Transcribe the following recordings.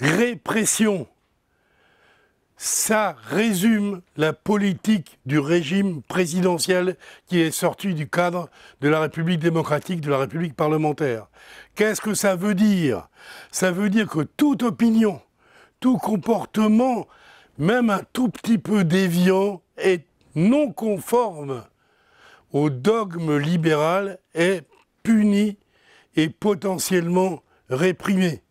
répression. Ça résume la politique du régime présidentiel qui est sorti du cadre de la République démocratique, de la République parlementaire. Qu'est-ce que ça veut dire Ça veut dire que toute opinion, tout comportement, même un tout petit peu déviant, est non conforme au dogme libéral, est puni et potentiellement réprimé.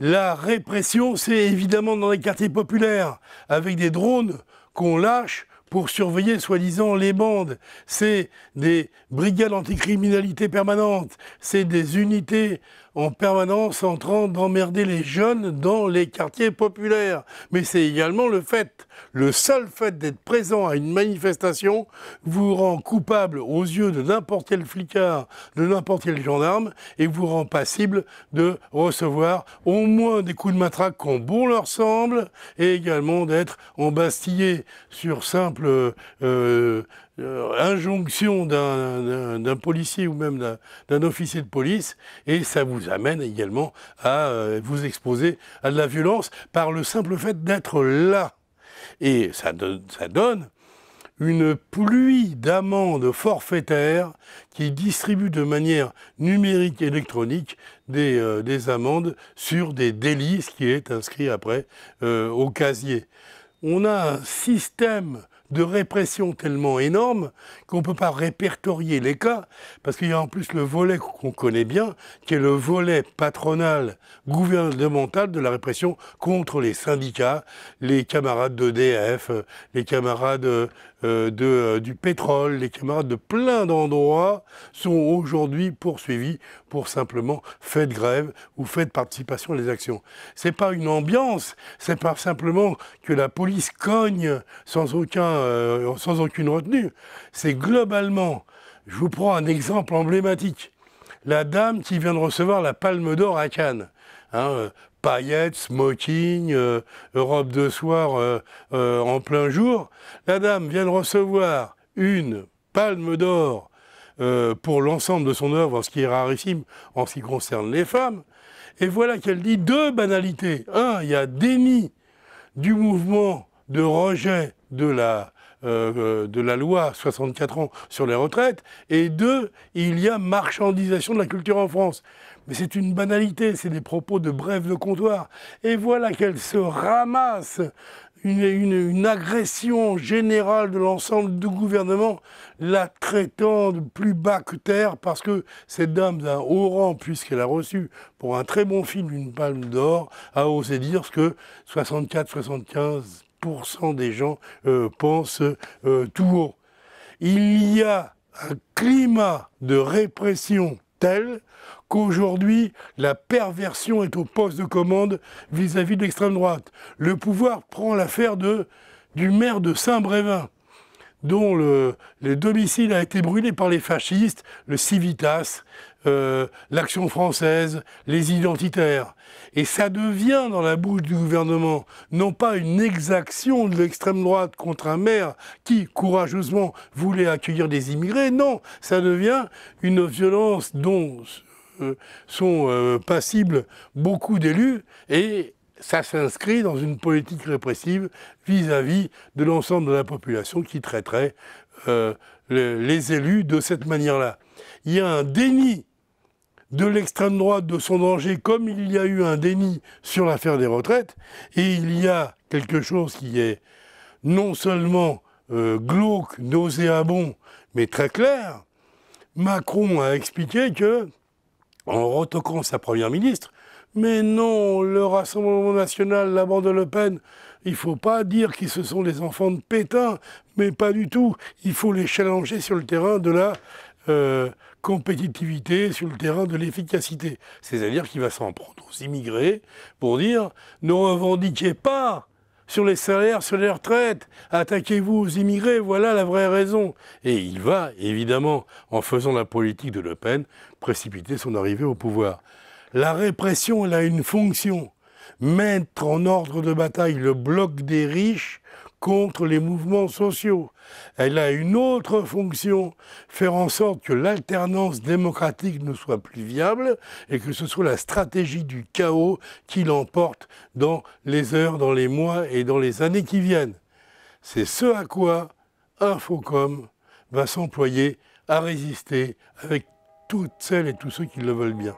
La répression, c'est évidemment dans les quartiers populaires, avec des drones qu'on lâche pour surveiller soi-disant les bandes. C'est des brigades anticriminalité permanentes, c'est des unités en permanence en train d'emmerder les jeunes dans les quartiers populaires. Mais c'est également le fait, le seul fait d'être présent à une manifestation vous rend coupable aux yeux de n'importe quel flicard, de n'importe quel gendarme, et vous rend passible de recevoir au moins des coups de matraque qu'on bon leur semble, et également d'être embastillé sur simple... Euh, euh, injonction d'un policier ou même d'un officier de police, et ça vous amène également à euh, vous exposer à de la violence par le simple fait d'être là. Et ça donne, une pluie d'amendes forfaitaires qui distribue de manière numérique électronique euh, des, amendes sur des délits, qui est inscrit après au casier. On a un système de répression tellement énorme qu'on ne peut pas répertorier les cas, parce qu'il y a en plus le volet qu'on connaît bien, qui est le volet patronal, gouvernemental de la répression contre les syndicats, les camarades d'EDF, euh, les camarades euh, euh, de, euh, du pétrole, les camarades de plein d'endroits sont aujourd'hui poursuivis pour simplement fait de grève ou fait de participation à les actions. C'est pas une ambiance, c'est pas simplement que la police cogne sans, aucun, euh, sans aucune retenue. C'est globalement, je vous prends un exemple emblématique la dame qui vient de recevoir la Palme d'Or à Cannes. Hein, euh, paillettes, smoking, euh, robe de soir euh, en plein jour. La dame vient de recevoir une palme d'or pour l'ensemble de son œuvre, ce qui est rarissime en ce qui concerne les femmes. Et voilà qu'elle dit deux banalités. Un, il y a déni du mouvement de rejet de la, euh, de la loi 64 ans sur les retraites, et deux, il y a marchandisation de la culture en France. Mais c'est une banalité, c'est des propos de brève de comptoir. Et voilà qu'elle se ramasse une, une, une, agression générale de l'ensemble du gouvernement, la traitant de plus bas que terre, parce que cette dame d'un haut rang, puisqu'elle a reçu pour un très bon film une palme d'or, a osé dire ce que 64, 75, des gens euh, pensent euh, tout haut. Il y a un climat de répression tel qu'aujourd'hui, la perversion est au poste de commande vis-à-vis de l'extrême droite. Le pouvoir prend l'affaire du maire de Saint-Brévin, dont le, domicile a été brûlé par les fascistes, le Civitas, euh, l'action française, les identitaires. Et ça devient dans la bouche du gouvernement non pas une exaction de l'extrême droite contre un maire qui courageusement voulait accueillir des immigrés, non, ça devient une violence dont euh, sont euh, passibles beaucoup d'élus et ça s'inscrit dans une politique répressive vis-à-vis de l'ensemble de la population qui traiterait les élus de cette manière-là. Il y a un déni de l'extrême droite de son danger, comme il y a eu un déni sur l'affaire des retraites, et il y a quelque chose qui est non seulement euh, glauque, nauséabond, mais très clair. Macron a expliqué que, en retoquant sa première ministre, mais non, le Rassemblement national, la bande de Le Pen, il ne faut pas dire qu'ils ce sont des enfants de Pétain, mais pas du tout. Il faut les challenger sur le terrain de la euh, compétitivité sur le terrain de l'efficacité. C'est-à-dire qu'il va s'en prendre aux immigrés pour dire ne revendiquez pas sur les salaires, sur les retraites, attaquez-vous aux immigrés, voilà la vraie raison. Et il va, évidemment, en faisant la politique de Le Pen, précipiter son arrivée au pouvoir. La répression, elle a une fonction mettre en ordre de bataille le bloc des riches contre les mouvements sociaux. Elle a une autre fonction, faire en sorte que l'alternance démocratique ne soit plus viable et que ce soit la stratégie du chaos qui l'emporte dans les heures, dans les mois et dans les années qui viennent. C'est ce à quoi Infocom va s'employer à résister avec toutes celles et tous ceux qui le veulent bien.